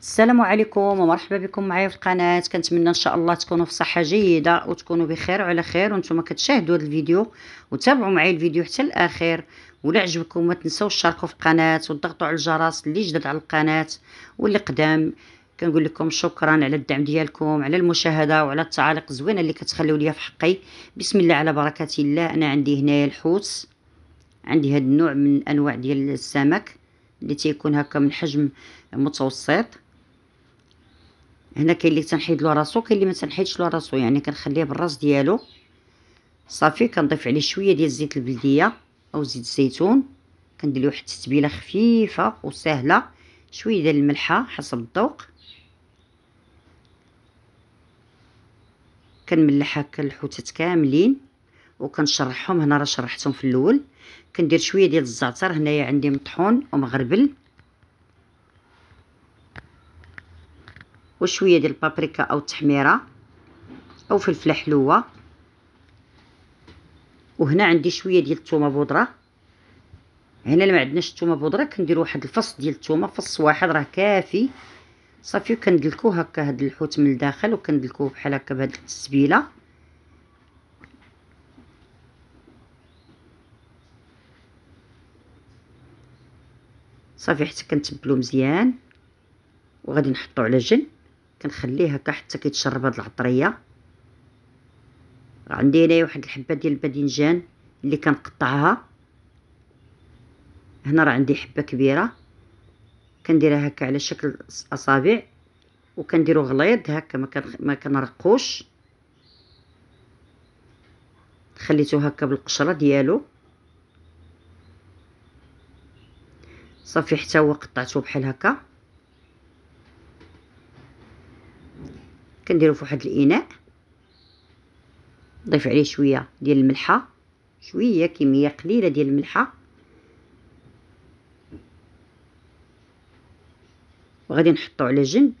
السلام عليكم ومرحبا بكم معايا في القناه كنتمنى ان شاء الله تكونوا في صحه جيده وتكونوا بخير وعلى خير وانتم كتشاهدوا هذا الفيديو وتابعوا معايا الفيديو حتى الاخير ولا عجبكم ما تنساوش تشاركوا في القناه وتضغطوا على الجرس اللي جدد على القناه واللي قدام كنقول لكم شكرا على الدعم ديالكم على المشاهده وعلى التعاليق الزوينه اللي كتخليو ليا في حقي بسم الله على بركه الله انا عندي هنايا الحوت عندي هذا النوع من انواع ديال السمك اللي تيكون هكا من حجم متوسط هنا كاين اللي تنحيد له راسو كاين اللي ما تنحيدش له راسو يعني كنخليه بالراس ديالو صافي كنضيف عليه شويه ديال زيت البلديه او زيت الزيتون كندير له واحد التتبيله خفيفه وسهله شويه ديال الملحه حسب الذوق كنملح هكا الحوتات كاملين وكنشرحهم هنا راه شرحتهم في الاول كندير شويه ديال الزعتر هنايا عندي مطحون ومغربل وشويه ديال البابريكا او التحميره او فلفله حلوه وهنا عندي شويه ديال الثومه بودره هنا لما عندناش الثومه بودره كندير واحد الفص ديال الثومه فص واحد راه كافي صافي وكندلكو هكا هاد الحوت من الداخل وكندلكوه بحال هكا بهاد التسبيله صافي حتى كنتبلو مزيان وغادي نحطو على جنب كنخليه هكا حتى كيتشرب هاد العطريه عندي هنايا واحد الحبه ديال الباذنجان اللي كنقطعها هنا راه عندي حبه كبيره كنديرها هكا على شكل اصابع وكنديرو غليظ هكا ما, ما كنرقوش خليته هكا بالقشره ديالو صافي حتى هو قطعته بحال هكا كنديرو في واحد الاناء نضيف عليه شويه ديال الملحه شويه كميه قليله ديال الملحه وغادي نحطو على جنب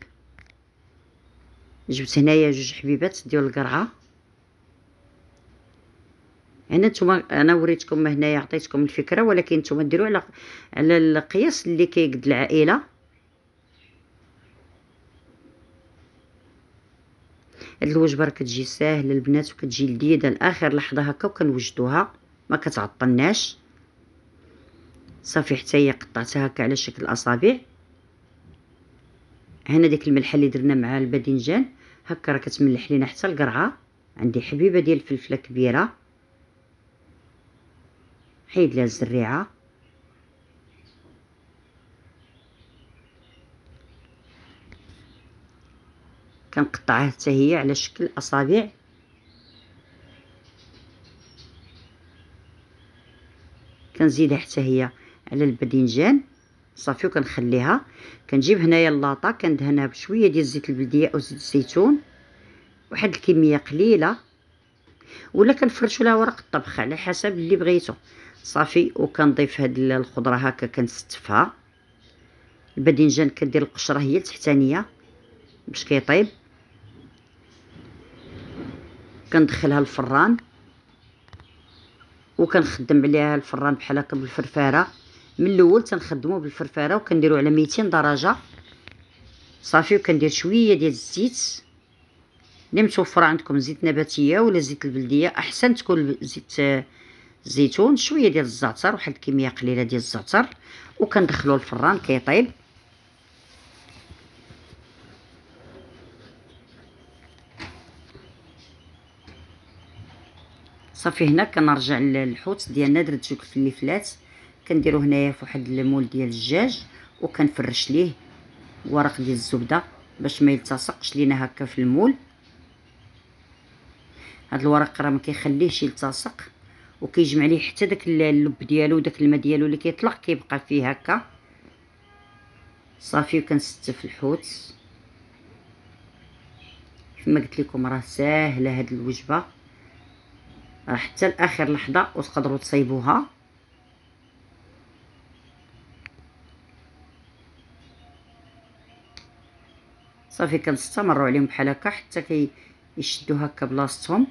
جبت هنايا جوج حبيبات ديال القرعه هنا نتوما انا وريتكم هنايا عطيتكم الفكره ولكن نتوما ديروا على على القياس اللي كيقد العائله هاد الوجبه راه كتجي ساهله البنات وكتجي لذيذه لاخر لحظه هكا وكنوجدوها ما كتعطلناش صافي حتى هي قطعتها هكا على شكل اصابع هنا ديك الملحه اللي درنا مع الباذنجان هكا راه كتملح لينا حتى القرعه عندي حبيبه ديال الفلفله كبيره حيد لها الزريعه كنقطعها حتى هي على شكل اصابع كنزيدها حتى هي على الباذنجان صافي وكنخليها كنجيب هنايا اللاطه كندهنها بشويه ديال زيت البلديه او زيت الزيتون واحد الكميه قليله ولا كنفرشوا لها ورق الطبخ على حسب اللي بغيتو صافي وكنضيف هاد الخضره هكا كنستفها الباذنجان كندير القشره هي التحتانيه باش كيطيب كندخلها الفران وكنخدم عليها الفران بحال هكا بالفرفاره من الاول تنخدمو بالفرفاره وكنديرو على 200 درجه صافي وكندير شويه ديال الزيت اللي متوفر عندكم زيت نباتيه ولا زيت البلديه احسن تكون زيت الزيتون آه، شويه ديال الزعتر واحد الكميه قليله ديال الزعتر وكندخلو الفران كيطيب صافي هنا كنرجع للحوت ديالنا درت جوج فليفلات كنديرو هنايا فواحد المول ديال الدجاج وكنفرش ليه ورق ديال الزبده باش ما يلتصقش لينا هكا في المول هاد الورق راه ما كيخليهش يلتصق وكيجمع ليه حتى داك اللب ديالو وداك الماء ديالو اللي كيطلع كيبقى فيه هكا صافي وكنستف الحوت كما قلت لكم راه ساهله هاد الوجبه آه، حتى لاخر لحظه وتقدروا تصيبوها صافي كنستمروا عليهم بحال هكا حتى كيشدوا هكا بلاصتهم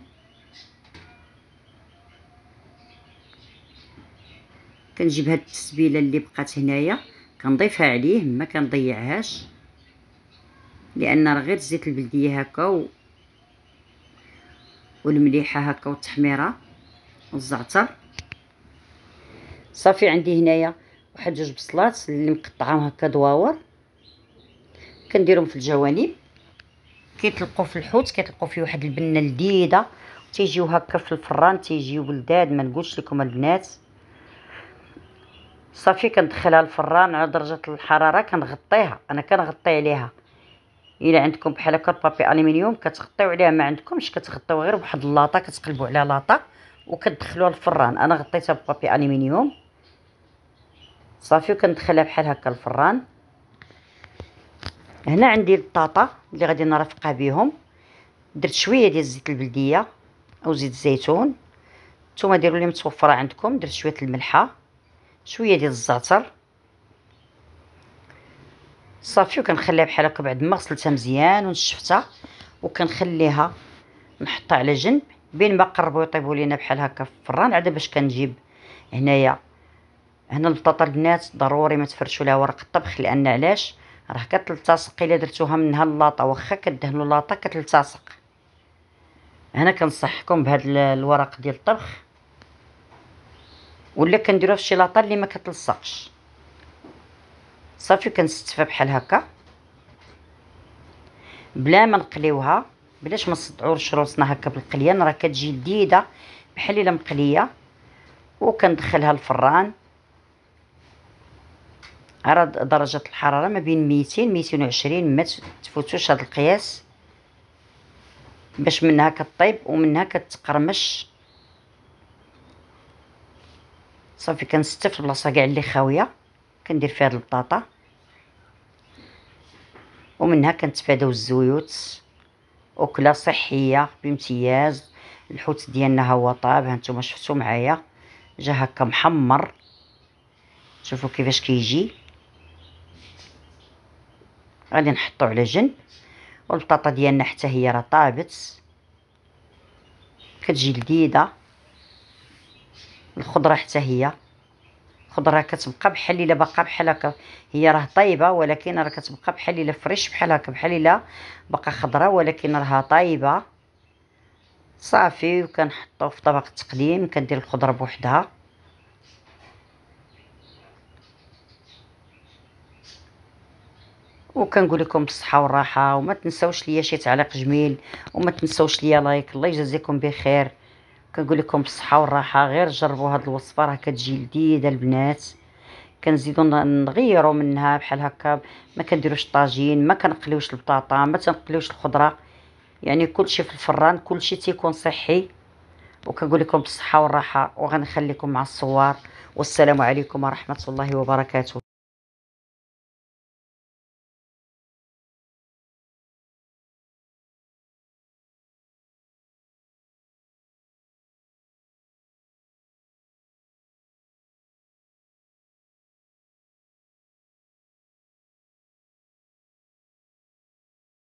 كنجيب هاد التسبيله اللي بقات هنايا كنضيفها عليه ما كنضيعهاش لان راه غير زيت البلديه هكا والمليحه هكا والتحميره والزعتر صافي عندي هنايا واحد جوج بصلات اللي مقطعاهم هكا دواور كنديرهم في الجوانب كيتلقوا في الحوت كيتلقوا فيه واحد البنه لذيذه تيجيو هكا في الفران تيجيو بلداد ما نقولش لكم البنات صافي كندخلها الفران على درجه الحراره كنغطيها انا كنغطي عليها الا عندكم بحال هكا بابي الومنيوم كتغطيو عليها ما عندكمش كتغطيو غير بواحد اللاطه كتقلبوا على لاطه وكتدخلوها الفران انا غطيتها ببابي الومنيوم صافي وكندخلها بحال هكا الفران هنا عندي البطاطا اللي غادي نرافقها بهم درت شويه ديال زيت البلديه او زيت الزيتون نتوما ديروا اللي متوفره عندكم درت شويه الملحه شويه ديال الزعتر صافي وكنخليها بحال هكا بعد ما غسلتها مزيان ونشفتها وكنخليها نحطها على جنب بين ما قربوا يطيبوا لينا بحال هكا في الفران عاد باش كنجيب هنايا هنا البطاطا البنات ضروري ما تفرشوا لها ورق الطبخ لان علاش راه كتلتصق الا درتوها منها اللاطه واخا كدهنوا اللاطه كتلتصق هنا كنصحكم بهذا الورق ديال الطبخ ولا كنديروها في شي لاطه اللي ما كتلصقش صافي كنستفها بحال هكا بلا ما نقليوها بلاش ما نصدعوش روسنا هكا بالقليان راه كتجي لذيذه بحال الا مقليه وكندخلها الفران على درجه الحراره ما بين 200 220 ما تفوتوش هذا القياس باش منها كطيب ومنها كتقرمش صافي كنستف البلاصه كاع اللي خاويه كندير فيها البطاطا ومنها كنتفاداو الزيوت اكله صحيه بامتياز الحوت ديالنا هو طاب هانتوما شفتو معايا جا هكا محمر شوفوا كيفاش كيجي غادي نحطو على جنب والبطاطا ديالنا حتى هي راه طابت كتجي لذيذه الخضره حتى هي الخضره كتبقى بحال الا باقا بحال هكا هي راه طايبه ولكن راه كتبقى بحال الا فريش بحال هكا بحال الا باقا خضره ولكن راها طايبه صافي وكنحطو في طبق التقديم كندير الخضره بوحدها وكنقول لكم بالصحه والراحه وما تنساوش ليا شي تعليق جميل وما تنساوش ليا لايك الله يجازيكم بخير كنقول لكم بالصحه والراحه غير جربوا هاد الوصفه راه كتجي لذيذه البنات كنزيدو نغيروا منها بحال هكا ما كنديروش الطاجين ما كنقليوش البطاطا ما تنقليوش الخضره يعني كلشي في الفران كلشي تيكون صحي وكنقول لكم بالصحه والراحه وغنخليكم مع الصور والسلام عليكم ورحمه الله وبركاته